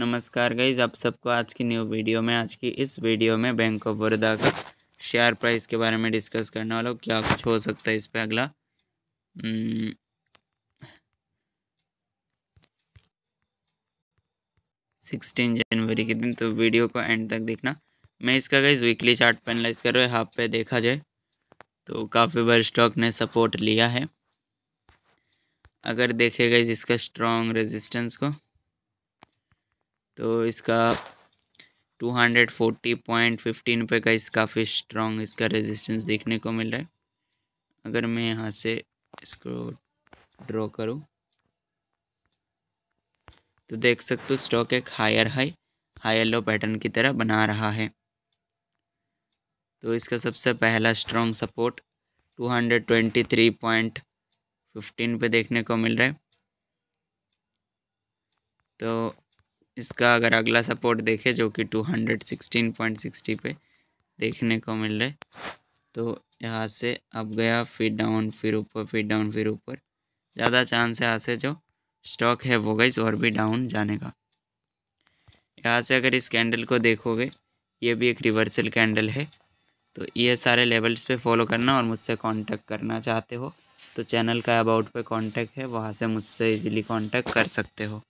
नमस्कार गाइज आप सबको आज की न्यू वीडियो में आज की इस वीडियो में बैंक ऑफ बड़ौदा का शेयर प्राइस के बारे में डिस्कस करने वाला हूँ क्या कुछ हो सकता है इस पर अगला सिक्सटीन hmm. जनवरी के दिन तो वीडियो को एंड तक देखना मैं इसका गाइज वीकली चार्ट पेनलाइज कर रहा हूँ हाफ पे देखा जाए तो काफ़ी बार स्टॉक ने सपोर्ट लिया है अगर देखेगा इसका स्ट्रॉन्ग रेजिस्टेंस को तो इसका two hundred forty point fifteen रुपये का इस काफ़ी स्ट्रॉन्ग इसका रेजिस्टेंस देखने को मिल रहा है अगर मैं यहाँ से इसको ड्रॉ करूँ तो देख सकते हो स्टॉक एक higher high higher low pattern की तरह बना रहा है तो इसका सबसे पहला स्ट्रॉन्ग सपोर्ट 223.15 पे देखने को मिल रहा है तो इसका अगर अगला सपोर्ट देखें जो कि two hundred sixteen point sixty पे देखने को मिल रहा है तो यहाँ से अब गया फिर डाउन फिर ऊपर फिर डाउन फिर ऊपर ज़्यादा चांस है यहाँ से जो स्टॉक है वो गई और भी डाउन जाने का यहाँ से अगर इस कैंडल को देखोगे ये भी एक रिवर्सल कैंडल है तो ये सारे लेवल्स पे फॉलो करना और मुझसे कांटेक्ट करना चाहते हो तो चैनल का अबाउट पे कांटेक्ट है वहाँ से मुझसे इजीली कांटेक्ट कर सकते हो